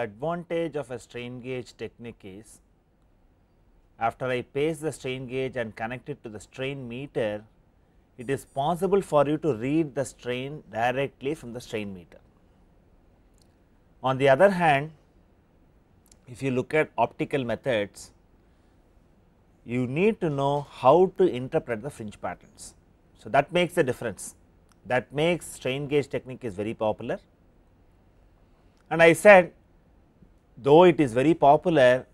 advantage of a strain gauge technique is after I pace the strain gauge and connect it to the strain meter, it is possible for you to read the strain directly from the strain meter. On the other hand, if you look at optical methods, you need to know how to interpret the fringe patterns. So, that makes the difference that makes strain gauge technique is very popular. And I said though it is very popular,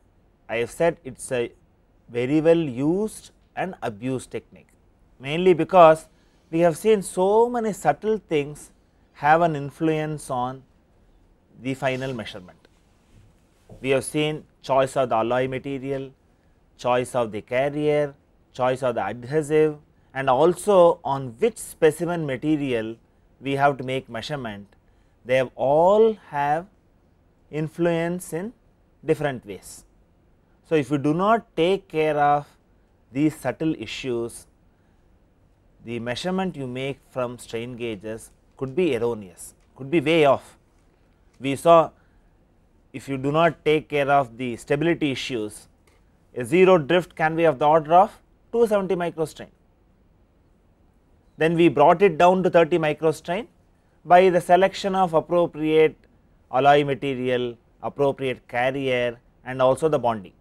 I have said it is a very well used and abused technique, mainly because we have seen so many subtle things have an influence on the final measurement. We have seen choice of the alloy material, choice of the carrier, choice of the adhesive and also on which specimen material we have to make measurement, they have all have influence in different ways. So, if you do not take care of these subtle issues, the measurement you make from strain gauges could be erroneous, could be way off. We saw if you do not take care of the stability issues, a 0 drift can be of the order of 270 microstrain. Then we brought it down to 30 microstrain by the selection of appropriate alloy material, appropriate carrier and also the bonding.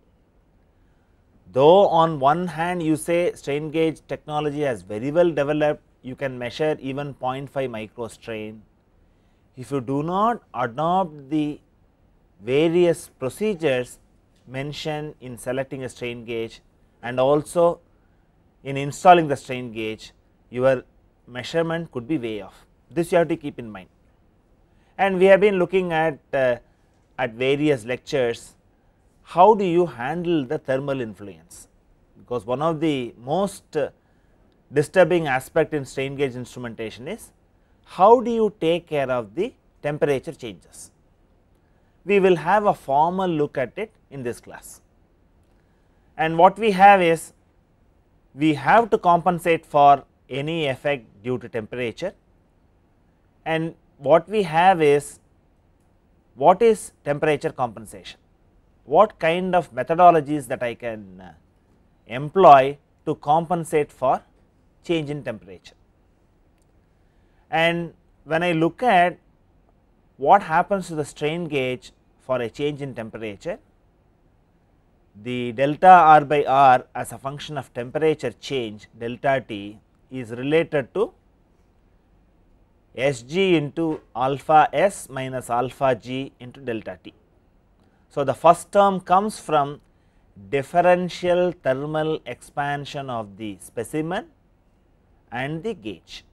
Though on one hand you say strain gauge technology has very well developed, you can measure even 0.5 micro strain. If you do not adopt the various procedures mentioned in selecting a strain gauge and also in installing the strain gauge, your measurement could be way off. This you have to keep in mind and we have been looking at uh, at various lectures how do you handle the thermal influence because one of the most uh, disturbing aspect in strain gauge instrumentation is how do you take care of the temperature changes. We will have a formal look at it in this class and what we have is we have to compensate for any effect due to temperature and what we have is what is temperature compensation, what kind of methodologies that I can uh, employ to compensate for change in temperature. And when I look at what happens to the strain gauge for a change in temperature, the delta r by r as a function of temperature change delta t is related to S g into alpha s minus alpha g into delta t. So, the first term comes from differential thermal expansion of the specimen and the gauge.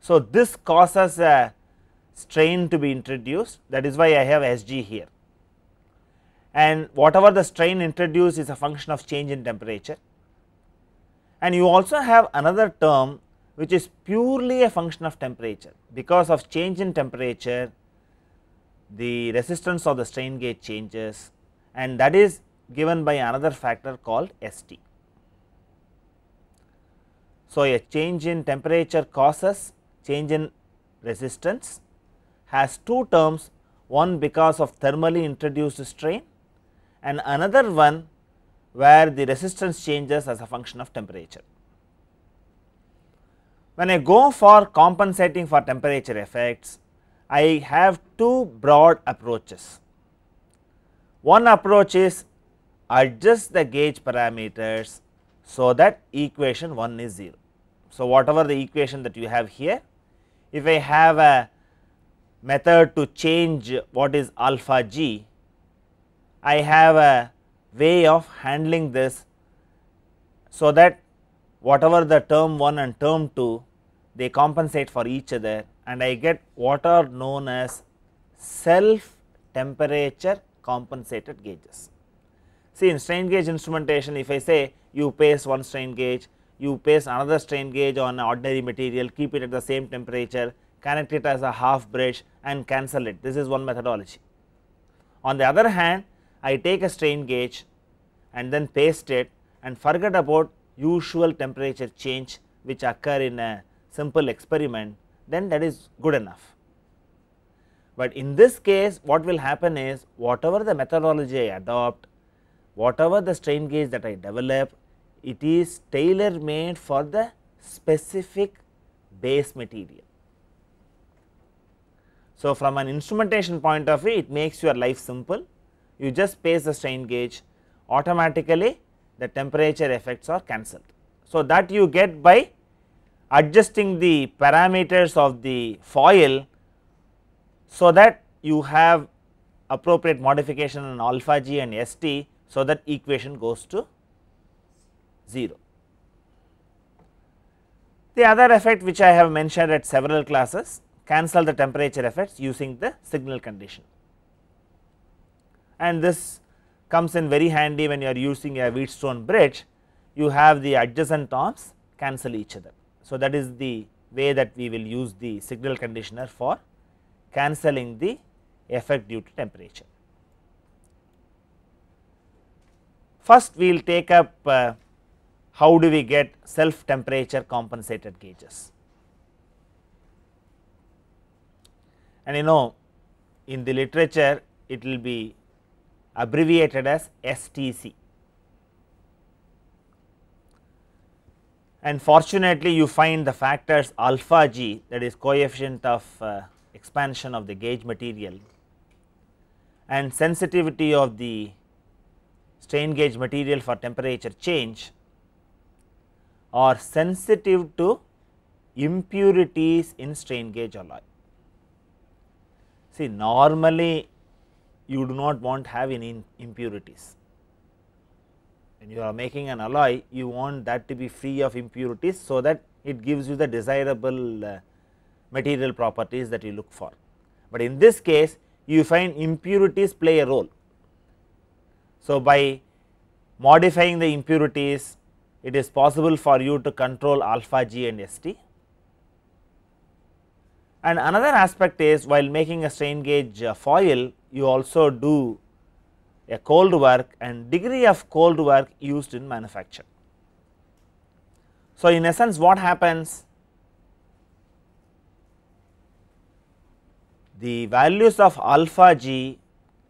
So, this causes a strain to be introduced that is why I have S g here and whatever the strain introduced is a function of change in temperature and you also have another term which is purely a function of temperature. Because of change in temperature, the resistance of the strain gauge changes and that is given by another factor called ST. So, a change in temperature causes change in resistance has two terms one because of thermally introduced strain and another one where the resistance changes as a function of temperature. When I go for compensating for temperature effects, I have two broad approaches. One approach is adjust the gauge parameters so that equation 1 is 0. So, whatever the equation that you have here, if I have a method to change what is alpha g, I have a way of handling this so that whatever the term 1 and term 2 they compensate for each other and I get what are known as self temperature compensated gauges. See in strain gauge instrumentation if I say you paste one strain gauge, you paste another strain gauge on ordinary material, keep it at the same temperature, connect it as a half bridge and cancel it. This is one methodology. On the other hand, I take a strain gauge and then paste it and forget about usual temperature change which occur in a simple experiment then that is good enough. But in this case what will happen is whatever the methodology I adopt, whatever the strain gauge that I develop, it is tailor made for the specific base material. So, from an instrumentation point of view it makes your life simple, you just place the strain gauge automatically the temperature effects are cancelled. So, that you get by adjusting the parameters of the foil so that you have appropriate modification on alpha g and st so that equation goes to 0. The other effect which I have mentioned at several classes cancel the temperature effects using the signal condition and this comes in very handy when you are using a Wheatstone bridge you have the adjacent arms cancel each other. So, that is the way that we will use the signal conditioner for cancelling the effect due to temperature. First, we will take up uh, how do we get self temperature compensated gauges. And you know in the literature it will be abbreviated as STC. and fortunately you find the factors alpha g that is coefficient of uh, expansion of the gauge material and sensitivity of the strain gauge material for temperature change are sensitive to impurities in strain gauge alloy. See normally you do not want have any impurities when you are making an alloy you want that to be free of impurities. So, that it gives you the desirable uh, material properties that you look for, but in this case you find impurities play a role. So, by modifying the impurities it is possible for you to control alpha g and st. And another aspect is while making a strain gauge uh, foil you also do a cold work and degree of cold work used in manufacture. So, in essence what happens? The values of alpha g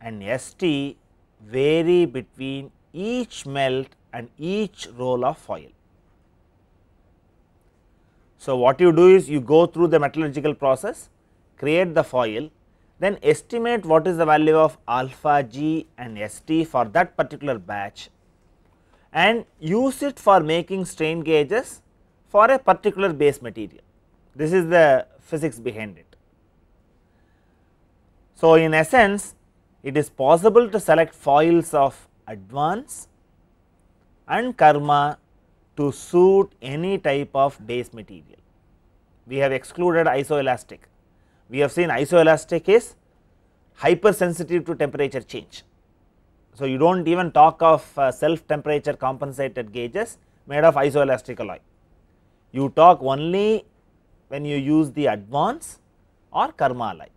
and st vary between each melt and each roll of foil. So, what you do is you go through the metallurgical process, create the foil then estimate what is the value of alpha g and st for that particular batch and use it for making strain gauges for a particular base material. This is the physics behind it. So, in essence it is possible to select foils of advance and karma to suit any type of base material. We have excluded isoelastic we have seen isoelastic is hypersensitive to temperature change. So, you do not even talk of uh, self temperature compensated gauges made of isoelastic alloy. You talk only when you use the advance or karma alloy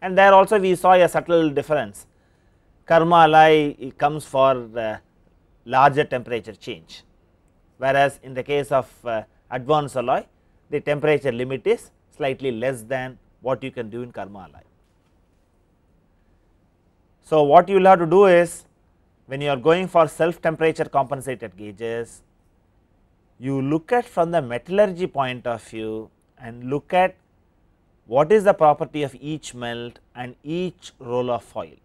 and there also we saw a subtle difference. Karma alloy comes for uh, larger temperature change whereas in the case of uh, advanced alloy the temperature limit is slightly less than what you can do in karma alloy. So, what you will have to do is when you are going for self temperature compensated gauges, you look at from the metallurgy point of view and look at what is the property of each melt and each roll of foil.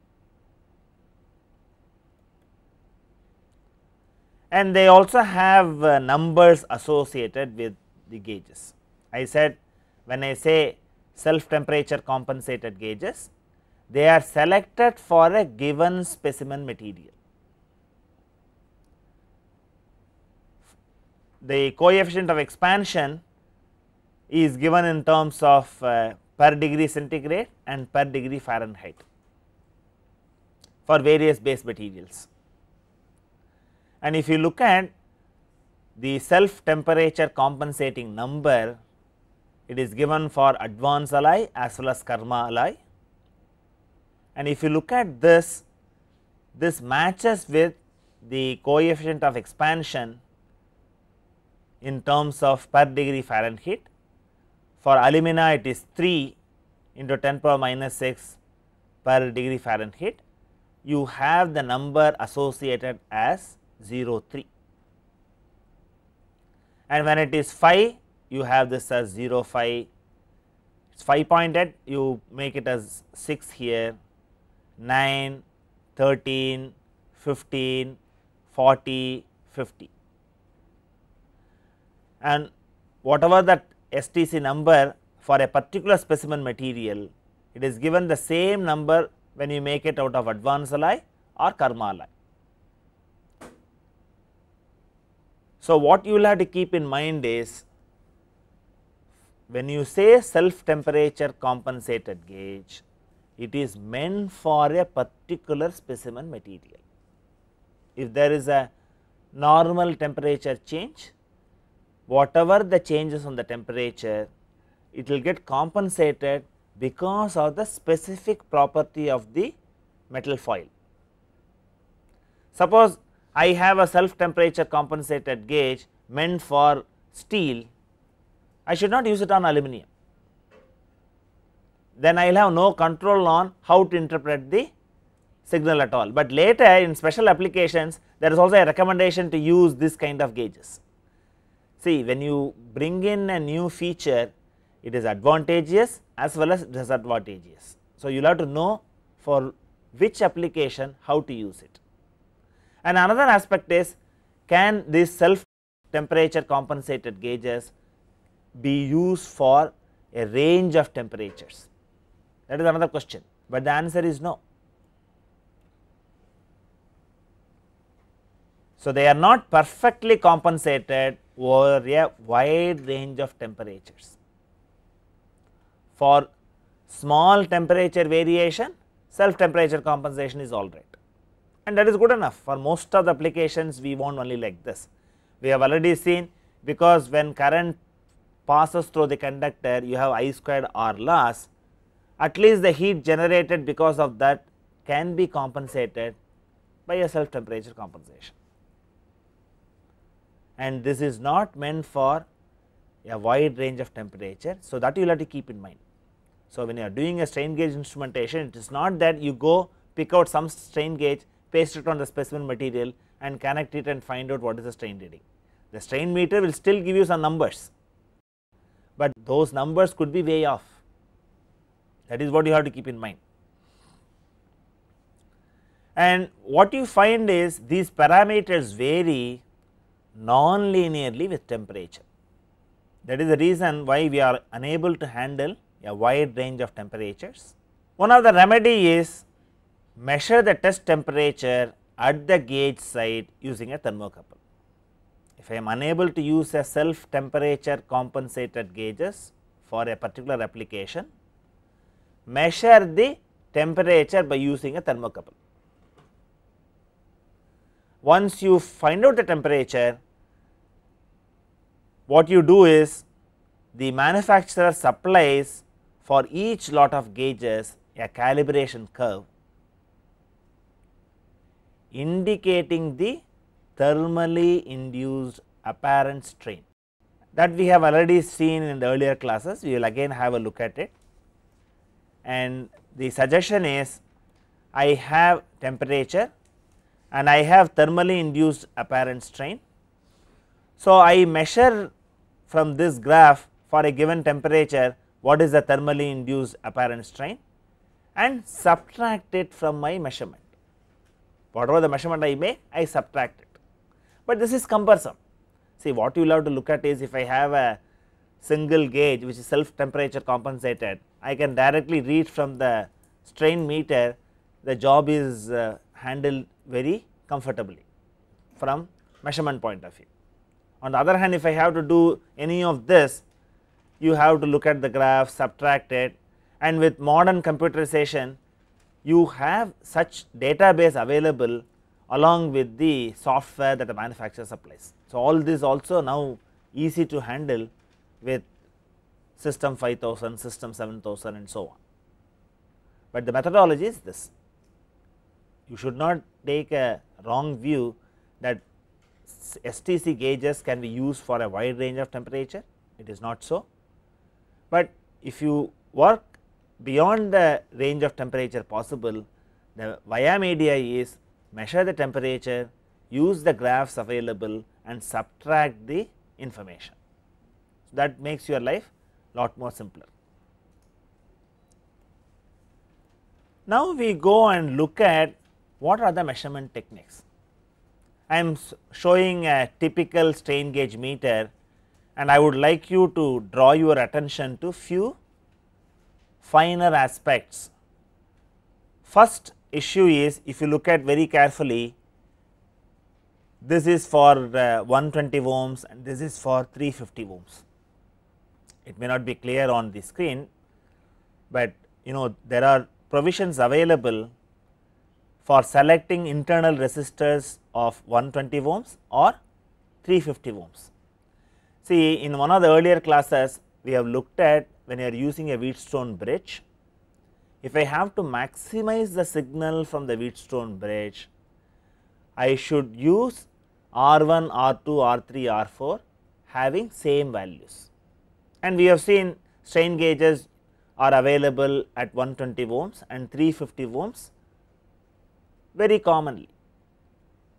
And they also have uh, numbers associated with the gauges. I said when I say self temperature compensated gauges, they are selected for a given specimen material. The coefficient of expansion is given in terms of uh, per degree centigrade and per degree Fahrenheit for various base materials. And if you look at the self temperature compensating number it is given for advanced alloy as well as karma alloy. And if you look at this, this matches with the coefficient of expansion in terms of per degree Fahrenheit. For alumina, it is 3 into 10 power minus 6 per degree Fahrenheit. You have the number associated as 03. And when it is 5, you have this as 0 phi it is 5 pointed you make it as 6 here 9 13 15 40 50 and whatever that STC number for a particular specimen material it is given the same number when you make it out of advanced alloy or karma alloy. So, what you will have to keep in mind is when you say self temperature compensated gauge, it is meant for a particular specimen material. If there is a normal temperature change, whatever the changes on the temperature, it will get compensated because of the specific property of the metal foil. Suppose I have a self temperature compensated gauge meant for steel I should not use it on aluminum. Then I will have no control on how to interpret the signal at all, but later in special applications there is also a recommendation to use this kind of gauges. See when you bring in a new feature it is advantageous as well as disadvantageous. So, you will have to know for which application how to use it. And another aspect is can these self temperature compensated gauges be used for a range of temperatures? That is another question, but the answer is no. So, they are not perfectly compensated over a wide range of temperatures. For small temperature variation, self temperature compensation is alright and that is good enough for most of the applications we want only like this. We have already seen because when current passes through the conductor you have I squared R loss, at least the heat generated because of that can be compensated by a self temperature compensation. And this is not meant for a wide range of temperature. So, that you will have to keep in mind. So, when you are doing a strain gauge instrumentation, it is not that you go pick out some strain gauge, paste it on the specimen material and connect it and find out what is the strain reading. The strain meter will still give you some numbers, but those numbers could be way off that is what you have to keep in mind. And what you find is these parameters vary non-linearly with temperature. That is the reason why we are unable to handle a wide range of temperatures. One of the remedy is measure the test temperature at the gauge side using a thermocouple. If I am unable to use a self temperature compensated gauges for a particular application, measure the temperature by using a thermocouple. Once you find out the temperature, what you do is the manufacturer supplies for each lot of gauges a calibration curve indicating the thermally induced apparent strain that we have already seen in the earlier classes we will again have a look at it and the suggestion is I have temperature and I have thermally induced apparent strain. So, I measure from this graph for a given temperature what is the thermally induced apparent strain and subtract it from my measurement. Whatever the measurement I make, I subtract it but this is cumbersome. See what you will have to look at is if I have a single gauge which is self temperature compensated, I can directly read from the strain meter the job is uh, handled very comfortably from measurement point of view. On the other hand if I have to do any of this you have to look at the graph subtract it and with modern computerization you have such database available along with the software that the manufacturer supplies. So, all this also now easy to handle with system 5000, system 7000 and so on. But the methodology is this, you should not take a wrong view that STC gauges can be used for a wide range of temperature, it is not so. But if you work beyond the range of temperature possible, the VIAM is measure the temperature, use the graphs available and subtract the information. So, that makes your life lot more simpler. Now, we go and look at what are the measurement techniques. I am showing a typical strain gauge meter and I would like you to draw your attention to few finer aspects. First issue is if you look at very carefully this is for uh, 120 ohms and this is for 350 ohms. It may not be clear on the screen, but you know there are provisions available for selecting internal resistors of 120 ohms or 350 ohms. See in one of the earlier classes we have looked at when you are using a Wheatstone bridge if I have to maximize the signal from the Wheatstone bridge, I should use R1, R2, R3, R4 having same values. And we have seen strain gauges are available at 120 ohms and 350 ohms very commonly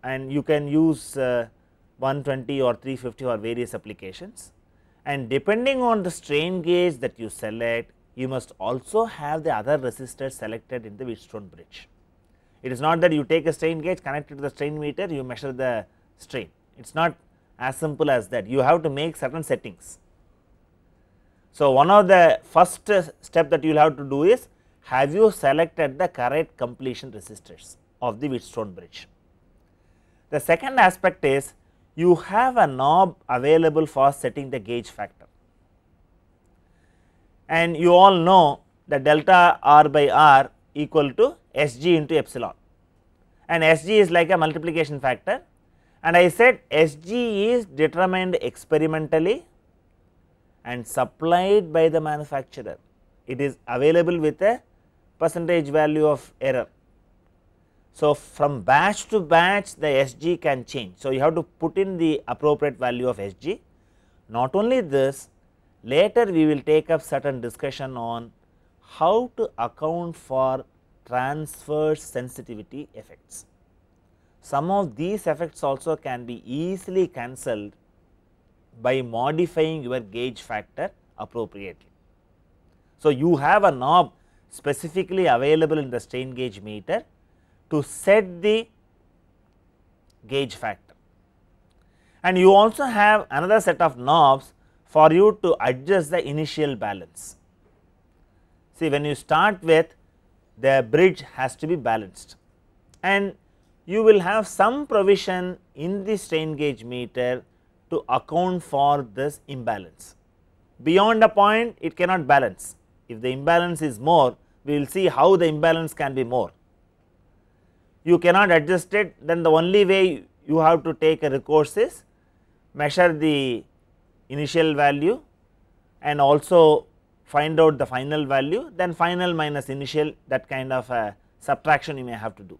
and you can use uh, 120 or 350 or various applications and depending on the strain gauge that you select you must also have the other resistor selected in the Wheatstone bridge. It is not that you take a strain gauge connected to the strain meter you measure the strain it is not as simple as that you have to make certain settings. So, one of the first step that you will have to do is have you selected the correct completion resistors of the Wheatstone bridge. The second aspect is you have a knob available for setting the gauge factor and you all know that delta r by r equal to Sg into epsilon and Sg is like a multiplication factor and I said Sg is determined experimentally and supplied by the manufacturer. It is available with a percentage value of error. So, from batch to batch the Sg can change. So, you have to put in the appropriate value of Sg. Not only this, Later we will take up certain discussion on how to account for transverse sensitivity effects. Some of these effects also can be easily cancelled by modifying your gauge factor appropriately. So, you have a knob specifically available in the strain gauge meter to set the gauge factor and you also have another set of knobs for you to adjust the initial balance. See when you start with the bridge has to be balanced and you will have some provision in the strain gauge meter to account for this imbalance. Beyond a point it cannot balance, if the imbalance is more we will see how the imbalance can be more. You cannot adjust it then the only way you have to take a recourse is measure the initial value and also find out the final value then final minus initial that kind of a subtraction you may have to do.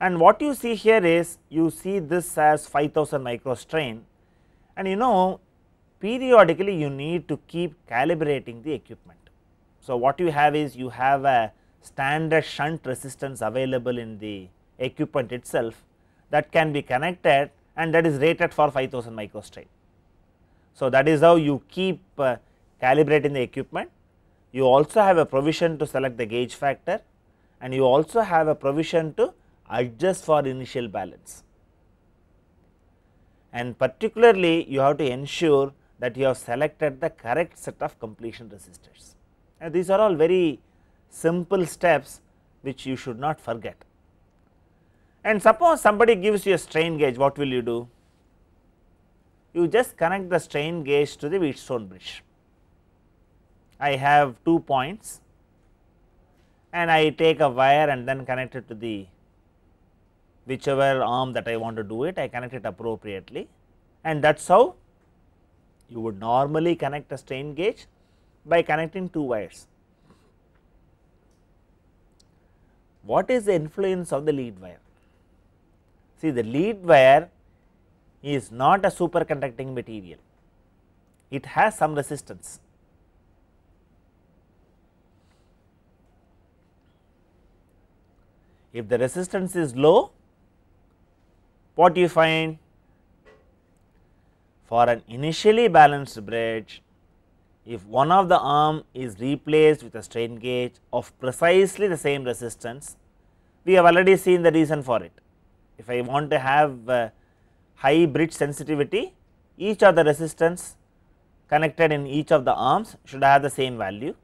And what you see here is you see this as 5000 micro strain and you know periodically you need to keep calibrating the equipment. So, what you have is you have a standard shunt resistance available in the equipment itself that can be connected and that is rated for 5000 micro strain. So, that is how you keep uh, calibrating the equipment. You also have a provision to select the gauge factor and you also have a provision to adjust for initial balance. And particularly you have to ensure that you have selected the correct set of completion resistors. And these are all very simple steps which you should not forget. And suppose somebody gives you a strain gauge, what will you do? you just connect the strain gauge to the Wheatstone bridge. I have two points and I take a wire and then connect it to the whichever arm that I want to do it, I connect it appropriately and that is how you would normally connect a strain gauge by connecting two wires. What is the influence of the lead wire? See the lead wire is not a superconducting material, it has some resistance. If the resistance is low, what you find? For an initially balanced bridge, if one of the arm is replaced with a strain gauge of precisely the same resistance, we have already seen the reason for it. If I want to have uh, high bridge sensitivity, each of the resistance connected in each of the arms should have the same value.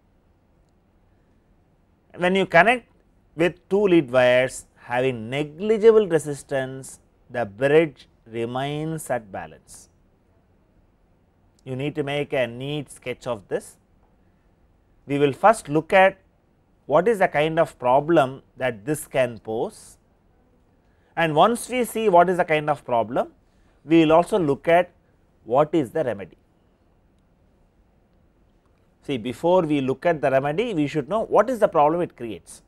When you connect with two lead wires having negligible resistance, the bridge remains at balance. You need to make a neat sketch of this. We will first look at what is the kind of problem that this can pose and once we see what is the kind of problem, we will also look at what is the remedy. See before we look at the remedy we should know what is the problem it creates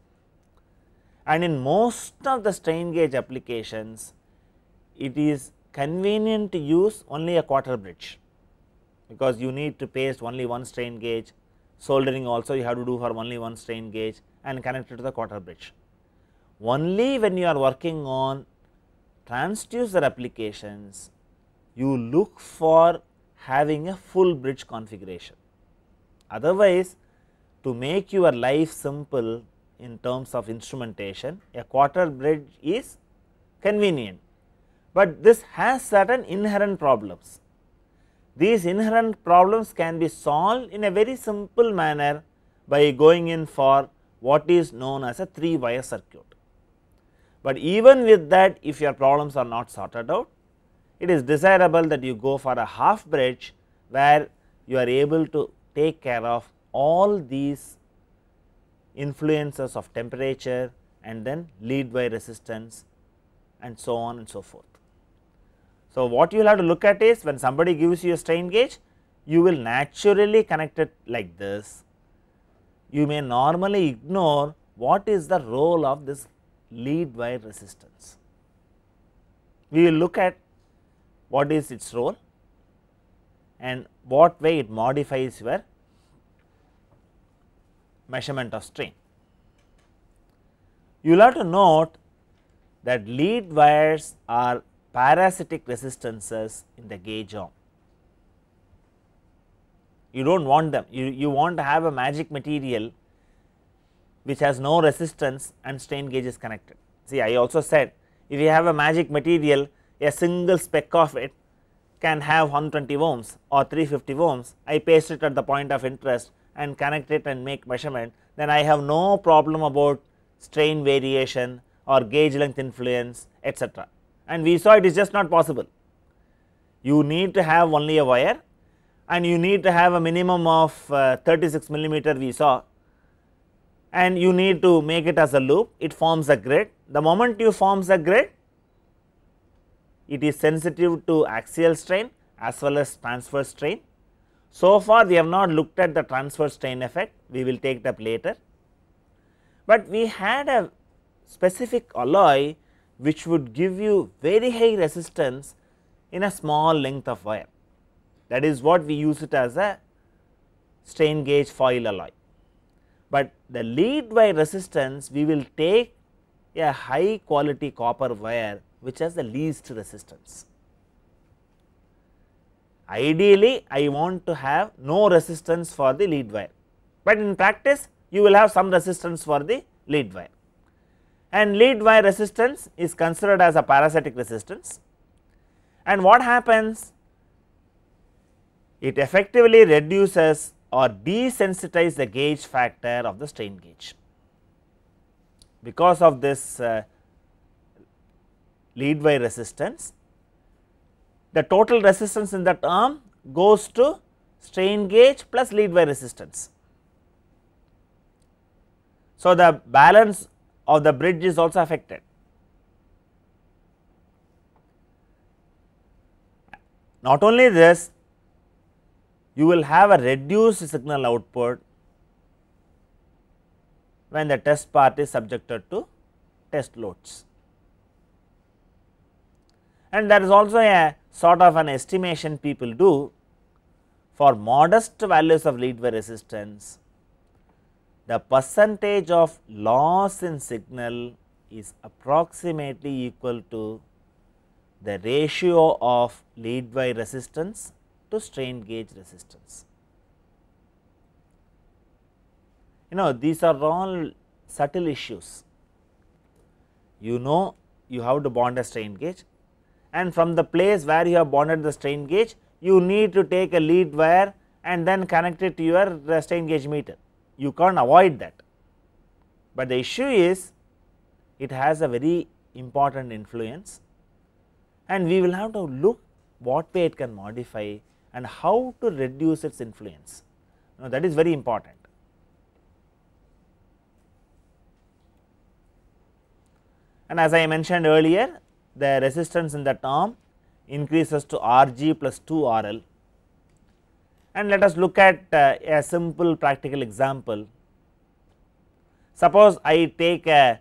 and in most of the strain gauge applications it is convenient to use only a quarter bridge because you need to paste only one strain gauge soldering also you have to do for only one strain gauge and connect it to the quarter bridge. Only when you are working on transducer applications you look for having a full bridge configuration. Otherwise, to make your life simple in terms of instrumentation, a quarter bridge is convenient, but this has certain inherent problems. These inherent problems can be solved in a very simple manner by going in for what is known as a 3 wire circuit. But even with that if your problems are not sorted out, it is desirable that you go for a half bridge where you are able to take care of all these influences of temperature and then lead by resistance and so on and so forth. So, what you will have to look at is when somebody gives you a strain gauge, you will naturally connect it like this. You may normally ignore what is the role of this lead wire resistance. We will look at what is its role and what way it modifies your measurement of strain. You will have to note that lead wires are parasitic resistances in the gauge arm. You do not want them, you, you want to have a magic material which has no resistance and strain gauge is connected. See I also said if you have a magic material a single speck of it can have 120 ohms or 350 ohms, I paste it at the point of interest and connect it and make measurement, then I have no problem about strain variation or gauge length influence etc. And we saw it is just not possible. You need to have only a wire and you need to have a minimum of uh, 36 millimeter we saw and you need to make it as a loop it forms a grid. The moment you forms a grid it is sensitive to axial strain as well as transverse strain. So far we have not looked at the transverse strain effect we will take it up later, but we had a specific alloy which would give you very high resistance in a small length of wire that is what we use it as a strain gauge foil alloy but the lead wire resistance we will take a high quality copper wire which has the least resistance. Ideally I want to have no resistance for the lead wire, but in practice you will have some resistance for the lead wire and lead wire resistance is considered as a parasitic resistance and what happens it effectively reduces or desensitize the gauge factor of the strain gauge. Because of this uh, lead wire resistance, the total resistance in that arm goes to strain gauge plus lead wire resistance. So, the balance of the bridge is also affected. Not only this, you will have a reduced signal output when the test part is subjected to test loads. And there is also a sort of an estimation people do for modest values of lead wire resistance, the percentage of loss in signal is approximately equal to the ratio of lead wire resistance to strain gauge resistance. You know these are all subtle issues. You know you have to bond a strain gauge and from the place where you have bonded the strain gauge you need to take a lead wire and then connect it to your uh, strain gauge meter. You can't avoid that, but the issue is it has a very important influence and we will have to look what way it can modify and how to reduce its influence. Now, that is very important. And as I mentioned earlier, the resistance in the term increases to Rg plus 2 RL. And let us look at uh, a simple practical example. Suppose I take a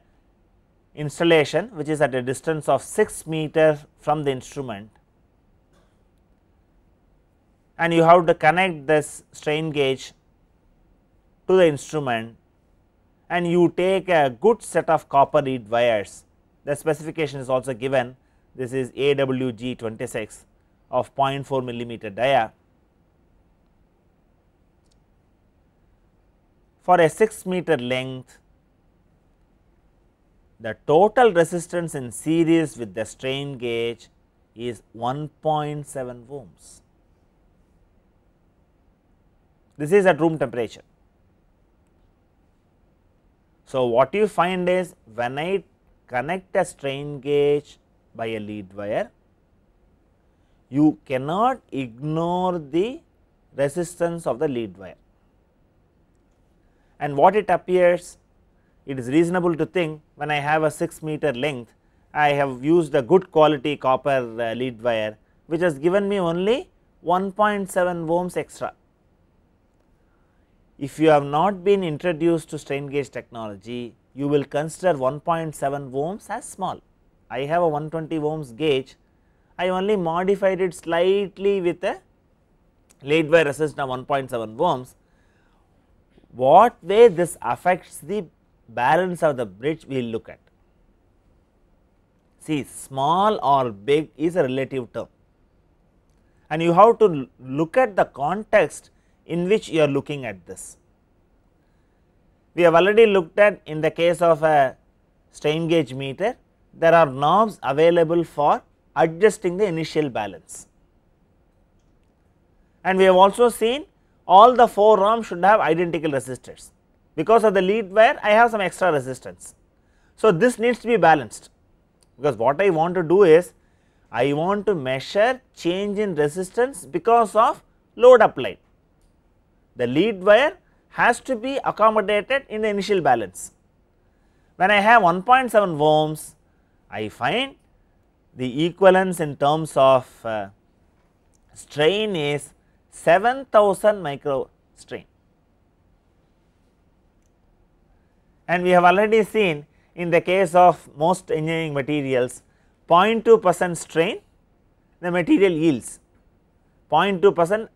installation which is at a distance of 6 meter from the instrument and you have to connect this strain gauge to the instrument and you take a good set of copper lead wires. The specification is also given this is AWG 26 of 0.4 millimeter dia. For a 6 meter length the total resistance in series with the strain gauge is 1.7 ohms this is at room temperature. So, what you find is when I connect a strain gauge by a lead wire, you cannot ignore the resistance of the lead wire. And what it appears, it is reasonable to think when I have a 6 meter length, I have used a good quality copper uh, lead wire which has given me only 1.7 ohms extra if you have not been introduced to strain gauge technology, you will consider 1.7 ohms as small. I have a 120 ohms gauge, I only modified it slightly with a laid by resistance of 1.7 ohms. What way this affects the balance of the bridge we will look at. See small or big is a relative term and you have to look at the context in which you are looking at this. We have already looked at in the case of a strain gauge meter, there are knobs available for adjusting the initial balance. And we have also seen all the 4 arms should have identical resistors because of the lead wire I have some extra resistance. So, this needs to be balanced because what I want to do is I want to measure change in resistance because of load applied. The lead wire has to be accommodated in the initial balance. When I have 1.7 ohms, I find the equivalence in terms of uh, strain is 7000 micro strain. And we have already seen in the case of most engineering materials 0.2 percent strain the material yields 0.2 percent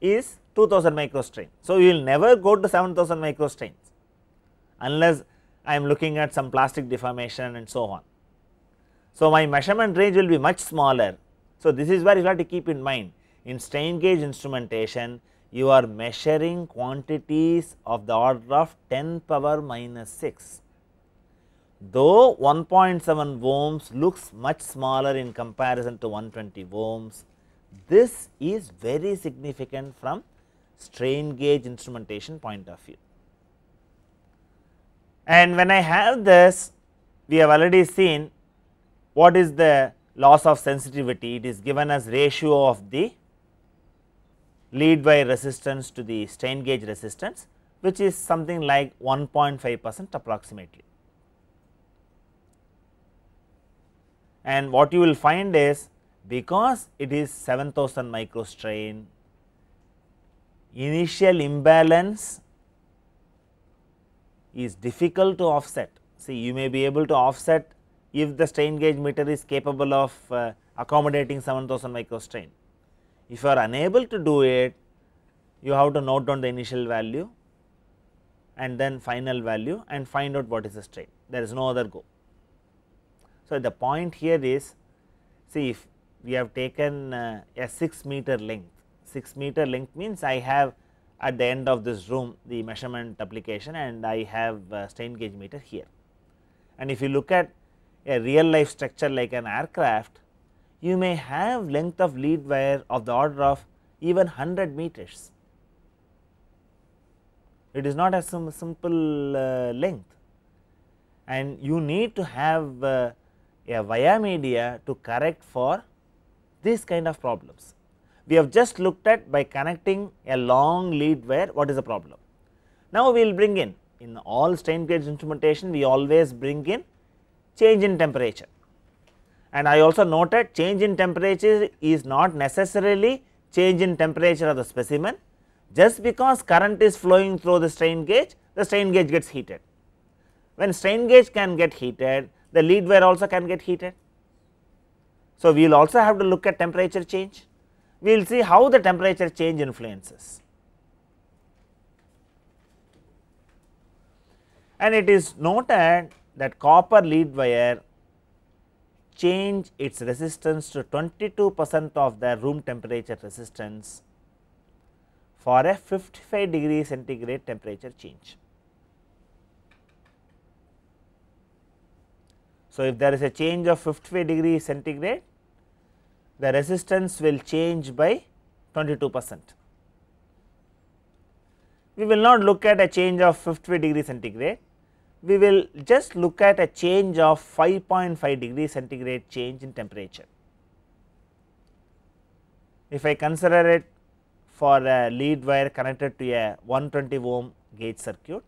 is 2000 microstrain. So, you will never go to 7000 microstrains unless I am looking at some plastic deformation and so on. So, my measurement range will be much smaller. So, this is where you have to keep in mind in strain gauge instrumentation you are measuring quantities of the order of 10 power minus 6. Though 1.7 ohms looks much smaller in comparison to 120 ohms, this is very significant from strain gauge instrumentation point of view. And when I have this, we have already seen what is the loss of sensitivity, it is given as ratio of the lead by resistance to the strain gauge resistance, which is something like 1.5 percent approximately. And what you will find is because it is 7000 microstrain initial imbalance is difficult to offset. See you may be able to offset if the strain gauge meter is capable of uh, accommodating 7000 micro strain. If you are unable to do it, you have to note down the initial value and then final value and find out what is the strain, there is no other go. So, the point here is see if we have taken uh, a 6 meter length 6 meter length means I have at the end of this room the measurement application and I have strain gauge meter here. And if you look at a real life structure like an aircraft, you may have length of lead wire of the order of even 100 meters. It is not a sim simple uh, length and you need to have uh, a via media to correct for these kind of problems we have just looked at by connecting a long lead wire what is the problem. Now, we will bring in in all strain gauge instrumentation we always bring in change in temperature and I also noted change in temperature is not necessarily change in temperature of the specimen just because current is flowing through the strain gauge the strain gauge gets heated. When strain gauge can get heated the lead wire also can get heated. So, we will also have to look at temperature change we will see how the temperature change influences. And it is noted that copper lead wire change its resistance to 22 percent of the room temperature resistance for a 55 degree centigrade temperature change. So, if there is a change of 55 degree centigrade the resistance will change by 22 percent. We will not look at a change of 50 degree centigrade, we will just look at a change of 5.5 degree centigrade change in temperature. If I consider it for a lead wire connected to a 120 ohm gauge circuit,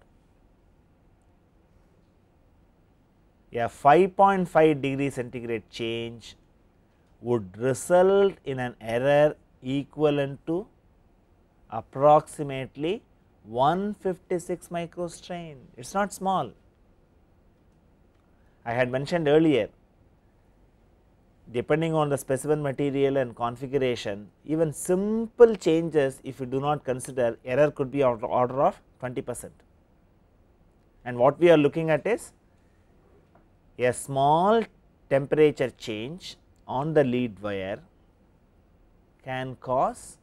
a 5.5 degree centigrade change would result in an error equivalent to approximately 156 microstrain. It is not small. I had mentioned earlier depending on the specimen material and configuration even simple changes if you do not consider error could be of order of 20 percent. And what we are looking at is a small temperature change on the lead wire can cause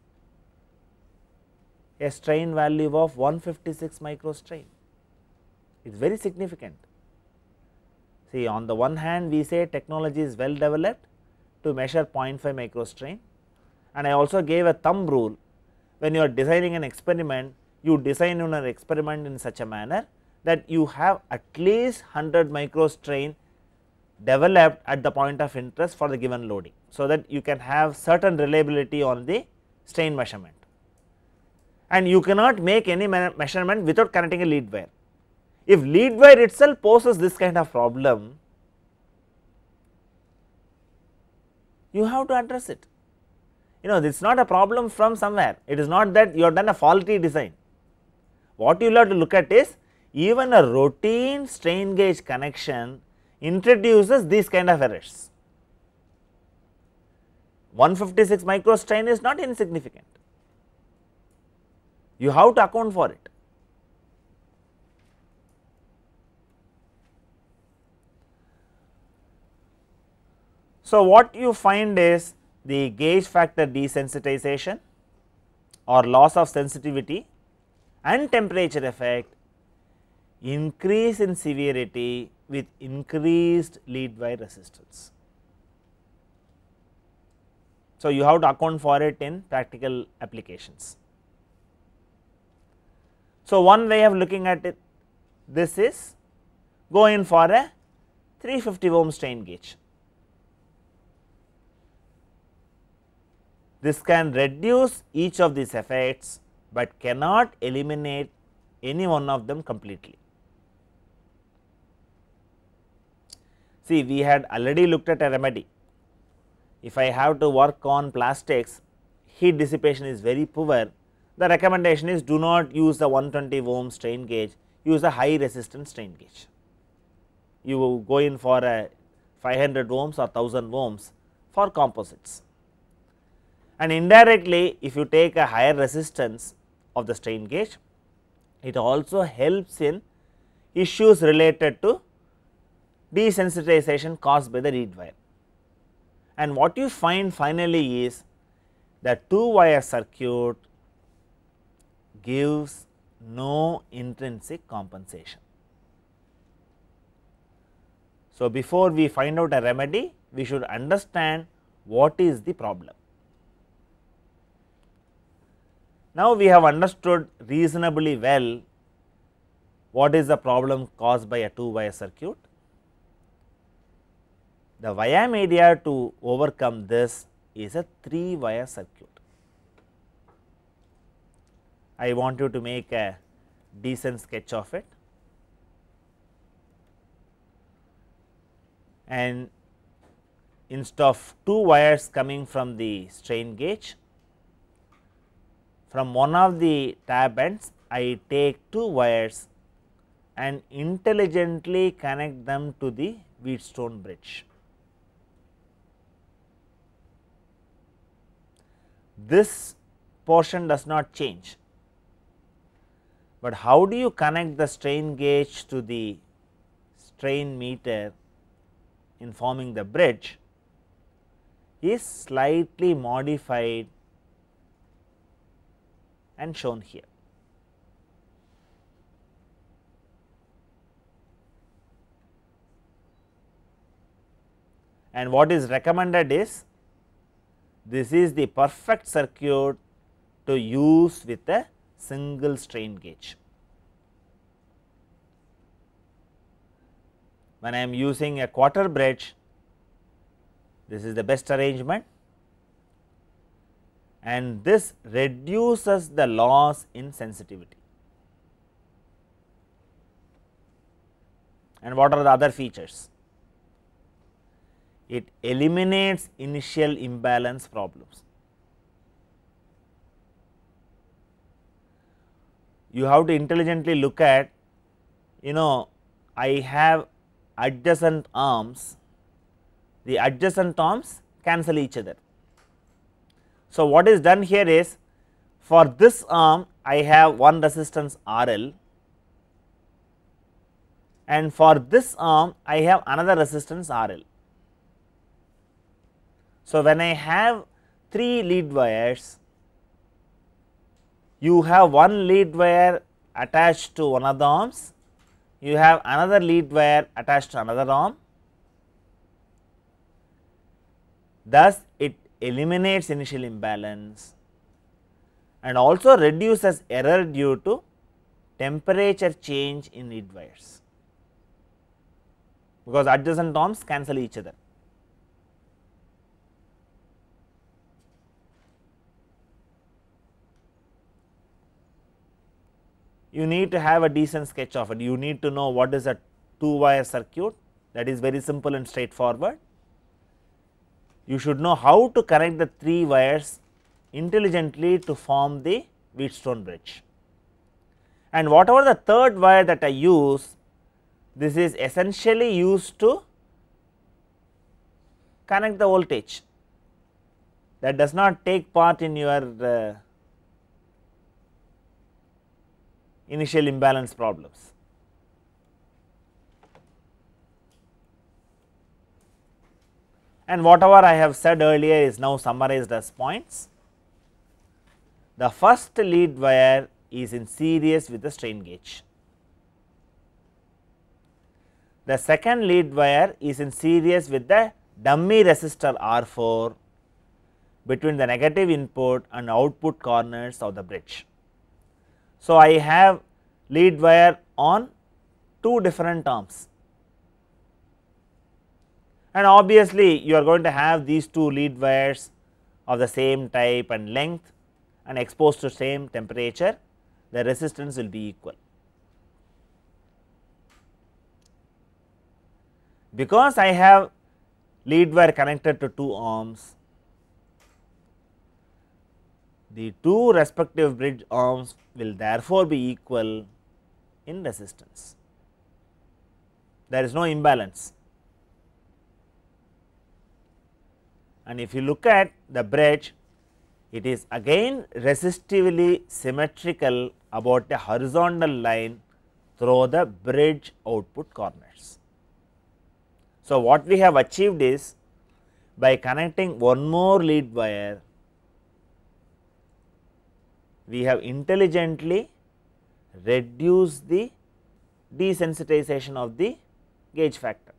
a strain value of 156 micro strain. It is very significant. See on the one hand we say technology is well developed to measure 0.5 micro strain and I also gave a thumb rule when you are designing an experiment you design an experiment in such a manner that you have at least 100 micro strain developed at the point of interest for the given loading. So, that you can have certain reliability on the strain measurement and you cannot make any measurement without connecting a lead wire. If lead wire itself poses this kind of problem, you have to address it. You know, it is not a problem from somewhere, it is not that you have done a faulty design. What you will have to look at is even a routine strain gauge connection introduces these kind of errors. 156 microstrain is not insignificant, you have to account for it. So, what you find is the gauge factor desensitization or loss of sensitivity and temperature effect increase in severity with increased lead wire resistance. So, you have to account for it in practical applications. So, one way of looking at it this is go in for a 350 ohm strain gauge. This can reduce each of these effects, but cannot eliminate any one of them completely. See, we had already looked at a remedy. If I have to work on plastics, heat dissipation is very poor. The recommendation is do not use the 120 ohm strain gauge, use a high resistance strain gauge. You go in for a 500 ohms or 1000 ohms for composites. And indirectly, if you take a higher resistance of the strain gauge, it also helps in issues related to desensitization caused by the read wire. And what you find finally is that two wire circuit gives no intrinsic compensation. So, before we find out a remedy, we should understand what is the problem. Now, we have understood reasonably well what is the problem caused by a two wire circuit the YAM area to overcome this is a 3 wire circuit. I want you to make a decent sketch of it. And instead of 2 wires coming from the strain gauge, from one of the tab ends I take 2 wires and intelligently connect them to the Wheatstone bridge. this portion does not change, but how do you connect the strain gauge to the strain meter in forming the bridge is slightly modified and shown here. And what is recommended is this is the perfect circuit to use with a single strain gauge. When I am using a quarter bridge, this is the best arrangement and this reduces the loss in sensitivity. And what are the other features? it eliminates initial imbalance problems. You have to intelligently look at you know I have adjacent arms, the adjacent arms cancel each other. So, what is done here is for this arm I have one resistance R L and for this arm I have another resistance R L. So, when I have 3 lead wires, you have one lead wire attached to one of the arms, you have another lead wire attached to another arm. Thus, it eliminates initial imbalance and also reduces error due to temperature change in lead wires because adjacent arms cancel each other. you need to have a decent sketch of it. You need to know what is a two wire circuit that is very simple and straightforward. You should know how to connect the three wires intelligently to form the Wheatstone bridge. And whatever the third wire that I use, this is essentially used to connect the voltage that does not take part in your uh, initial imbalance problems. And whatever I have said earlier is now summarized as points. The first lead wire is in series with the strain gauge. The second lead wire is in series with the dummy resistor R 4 between the negative input and output corners of the bridge. So, I have lead wire on two different arms and obviously you are going to have these two lead wires of the same type and length and exposed to same temperature the resistance will be equal. Because I have lead wire connected to two arms the two respective bridge arms will therefore be equal in resistance. There is no imbalance. And if you look at the bridge, it is again resistively symmetrical about a horizontal line through the bridge output corners. So, what we have achieved is by connecting one more lead wire we have intelligently reduced the desensitization of the gauge factor.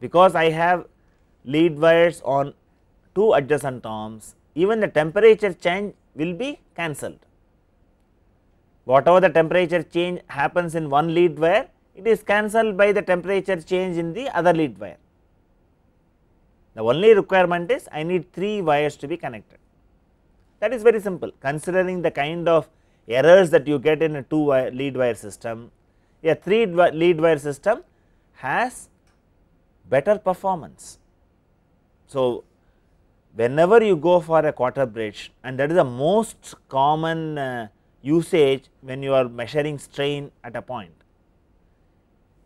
Because I have lead wires on two adjacent arms, even the temperature change will be cancelled. Whatever the temperature change happens in one lead wire, it is cancelled by the temperature change in the other lead wire. The only requirement is I need 3 wires to be connected. That is very simple considering the kind of errors that you get in a 2 wire lead wire system, a 3 lead wire system has better performance. So, whenever you go for a quarter bridge and that is the most common uh, usage when you are measuring strain at a point.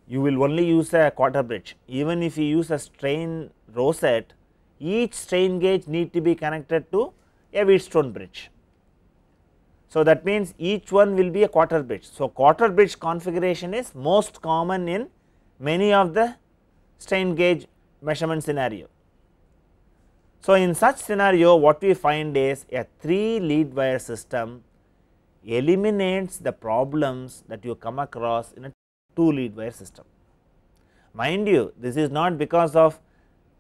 You will only use a quarter bridge even if you use a strain rosette each strain gauge need to be connected to a Wheatstone bridge. So, that means each one will be a quarter bridge. So, quarter bridge configuration is most common in many of the strain gauge measurement scenario. So, in such scenario what we find is a 3 lead wire system eliminates the problems that you come across in a 2 lead wire system. Mind you this is not because of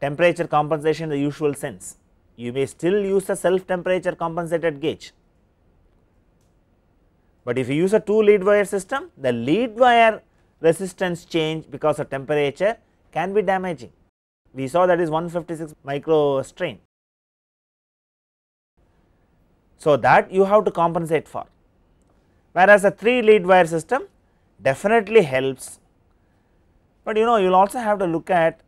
temperature compensation in the usual sense you may still use a self temperature compensated gauge. But if you use a 2 lead wire system, the lead wire resistance change because of temperature can be damaging. We saw that is 156 micro strain. So, that you have to compensate for. Whereas, a 3 lead wire system definitely helps, but you know you will also have to look at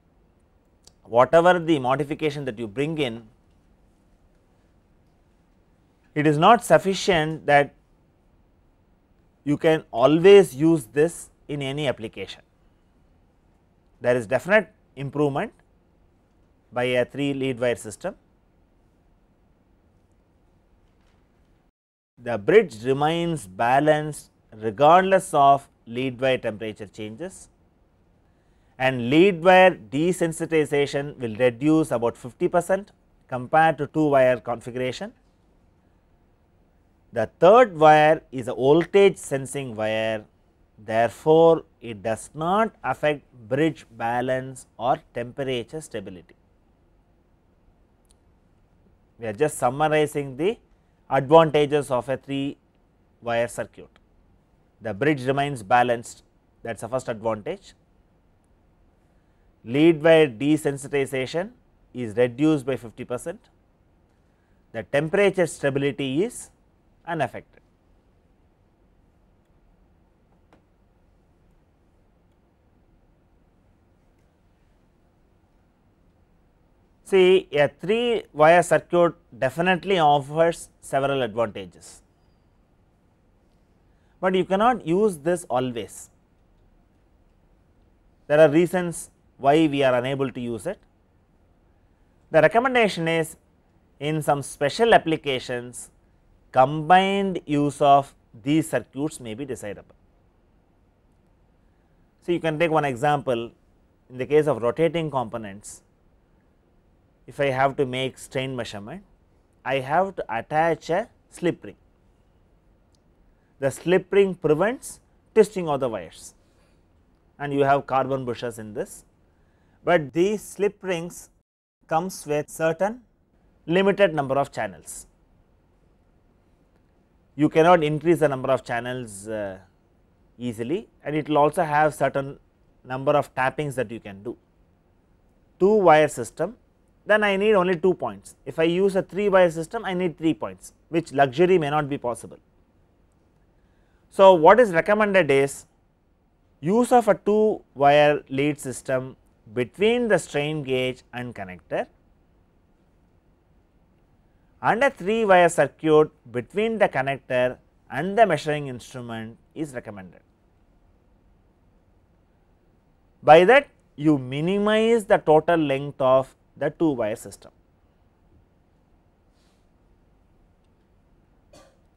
whatever the modification that you bring in it is not sufficient that you can always use this in any application. There is definite improvement by a 3 lead wire system. The bridge remains balanced regardless of lead wire temperature changes and lead wire desensitization will reduce about 50 percent compared to 2 wire configuration the third wire is a voltage sensing wire therefore, it does not affect bridge balance or temperature stability. We are just summarizing the advantages of a 3 wire circuit. The bridge remains balanced that is the first advantage. Lead wire desensitization is reduced by 50 percent. The temperature stability is unaffected. See a 3 wire circuit definitely offers several advantages, but you cannot use this always. There are reasons why we are unable to use it. The recommendation is in some special applications combined use of these circuits may be desirable. So, you can take one example in the case of rotating components, if I have to make strain measurement, I have to attach a slip ring. The slip ring prevents twisting of the wires and you have carbon bushes in this, but these slip rings comes with certain limited number of channels you cannot increase the number of channels uh, easily and it will also have certain number of tappings that you can do. 2 wire system then I need only 2 points, if I use a 3 wire system I need 3 points which luxury may not be possible. So, what is recommended is use of a 2 wire lead system between the strain gauge and connector and a 3 wire circuit between the connector and the measuring instrument is recommended. By that you minimize the total length of the 2 wire system.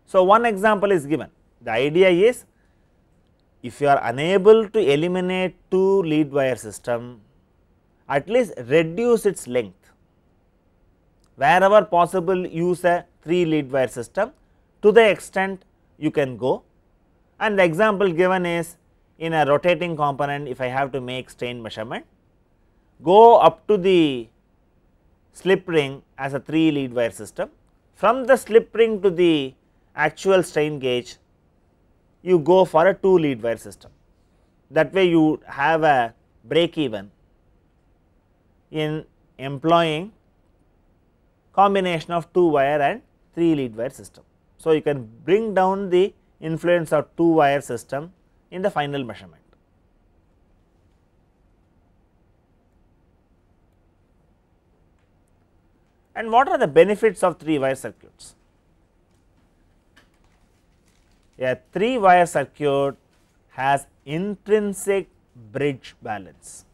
So, one example is given the idea is if you are unable to eliminate 2 lead wire system at least reduce its length wherever possible use a 3 lead wire system to the extent you can go and the example given is in a rotating component if I have to make strain measurement go up to the slip ring as a 3 lead wire system from the slip ring to the actual strain gauge you go for a 2 lead wire system that way you have a break even in employing combination of 2 wire and 3 lead wire system. So, you can bring down the influence of 2 wire system in the final measurement. And what are the benefits of 3 wire circuits? A 3 wire circuit has intrinsic bridge balance.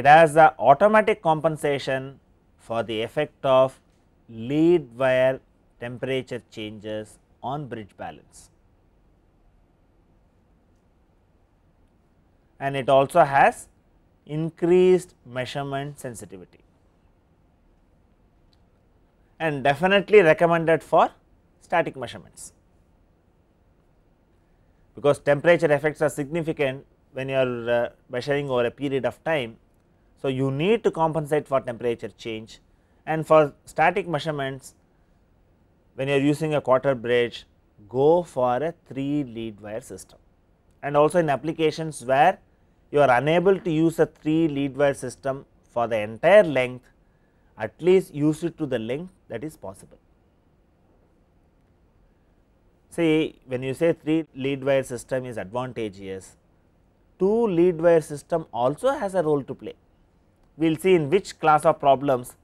It has the automatic compensation for the effect of lead wire temperature changes on bridge balance. And it also has increased measurement sensitivity and definitely recommended for static measurements. Because temperature effects are significant when you are uh, measuring over a period of time so, you need to compensate for temperature change and for static measurements when you are using a quarter bridge go for a 3 lead wire system and also in applications where you are unable to use a 3 lead wire system for the entire length at least use it to the length that is possible. See when you say 3 lead wire system is advantageous 2 lead wire system also has a role to play we will see in which class of problems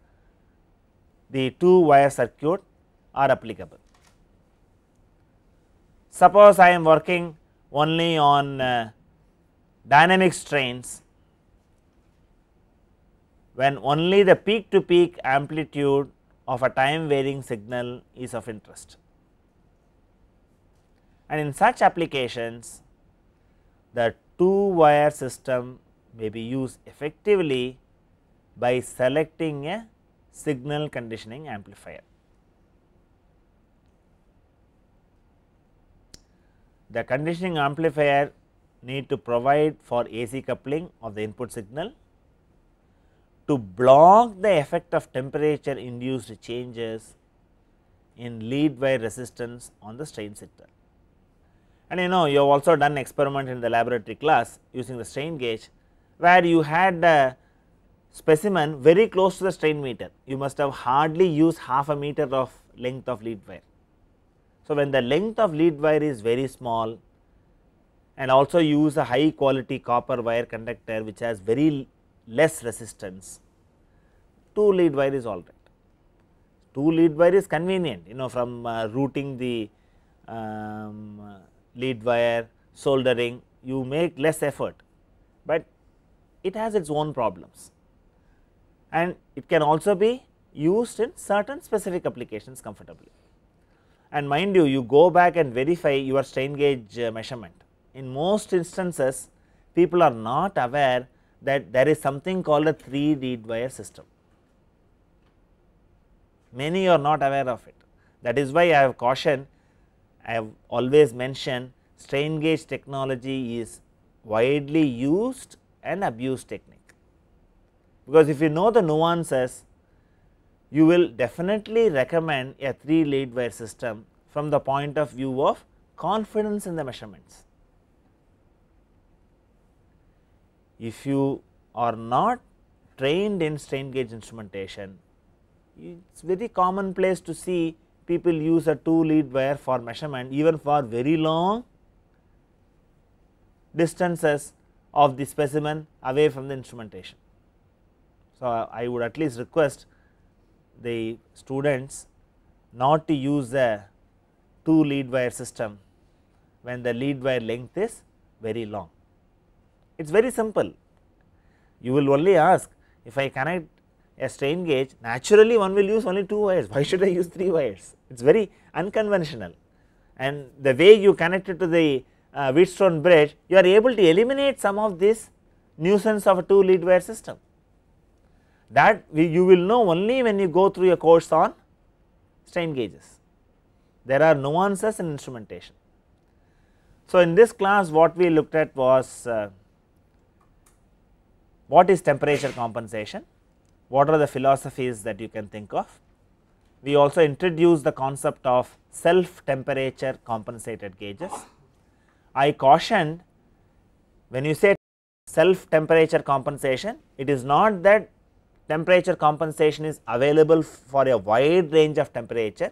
the two wire circuit are applicable. Suppose I am working only on uh, dynamic strains when only the peak to peak amplitude of a time varying signal is of interest. And in such applications the two wire system may be used effectively by selecting a signal conditioning amplifier. The conditioning amplifier need to provide for AC coupling of the input signal to block the effect of temperature induced changes in lead wire resistance on the strain sector. And you know you have also done experiment in the laboratory class using the strain gauge where you had specimen very close to the strain meter, you must have hardly used half a meter of length of lead wire. So, when the length of lead wire is very small and also use a high quality copper wire conductor which has very less resistance, 2 lead wire is alright. 2 lead wire is convenient you know from uh, routing the um, lead wire, soldering you make less effort, but it has its own problems and it can also be used in certain specific applications comfortably. And mind you, you go back and verify your strain gauge uh, measurement. In most instances, people are not aware that there is something called a 3 read wire system. Many are not aware of it. That is why I have cautioned, I have always mentioned strain gauge technology is widely used and abused technique because if you know the nuances you will definitely recommend a 3 lead wire system from the point of view of confidence in the measurements. If you are not trained in strain gauge instrumentation, it is very commonplace to see people use a 2 lead wire for measurement even for very long distances of the specimen away from the instrumentation. So, I would at least request the students not to use the 2 lead wire system when the lead wire length is very long. It is very simple, you will only ask if I connect a strain gauge naturally one will use only 2 wires, why should I use 3 wires, it is very unconventional and the way you connect it to the uh, Wheatstone bridge you are able to eliminate some of this nuisance of a 2 lead wire system that we, you will know only when you go through a course on strain gauges. There are nuances in instrumentation. So, in this class what we looked at was uh, what is temperature compensation, what are the philosophies that you can think of. We also introduced the concept of self temperature compensated gauges. I cautioned when you say self temperature compensation, it is not that temperature compensation is available for a wide range of temperature.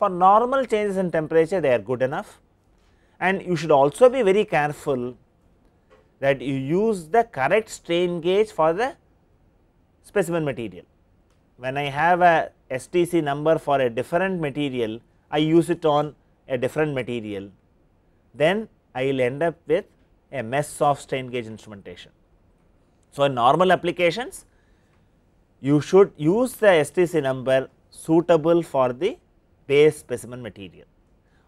For normal changes in temperature they are good enough and you should also be very careful that you use the correct strain gauge for the specimen material. When I have a STC number for a different material, I use it on a different material, then I will end up with a mess of strain gauge instrumentation. So, in normal applications you should use the STC number suitable for the base specimen material.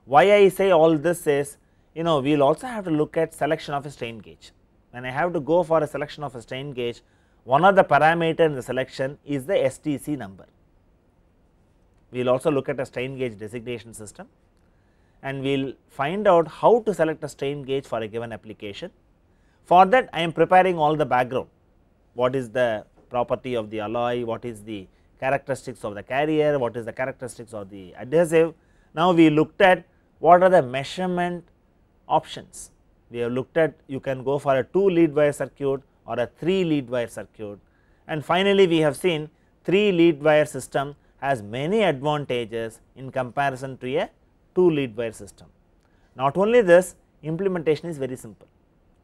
Why I say all this is you know we will also have to look at selection of a strain gauge. When I have to go for a selection of a strain gauge, one of the parameter in the selection is the STC number. We will also look at a strain gauge designation system and we will find out how to select a strain gauge for a given application. For that I am preparing all the background, what is the property of the alloy, what is the characteristics of the carrier, what is the characteristics of the adhesive. Now, we looked at what are the measurement options. We have looked at you can go for a 2 lead wire circuit or a 3 lead wire circuit and finally, we have seen 3 lead wire system has many advantages in comparison to a 2 lead wire system. Not only this implementation is very simple,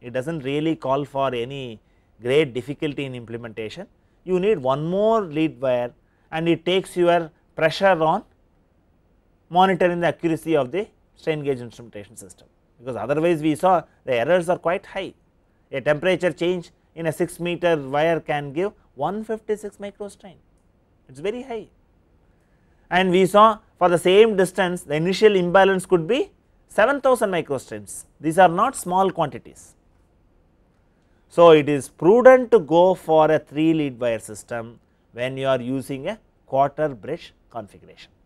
it does not really call for any great difficulty in implementation you need one more lead wire and it takes your pressure on monitoring the accuracy of the strain gauge instrumentation system because otherwise we saw the errors are quite high. A temperature change in a 6 meter wire can give 156 micro strain, it is very high. And we saw for the same distance the initial imbalance could be 7000 micro strains, these are not small quantities. So, it is prudent to go for a 3 lead wire system when you are using a quarter brush configuration.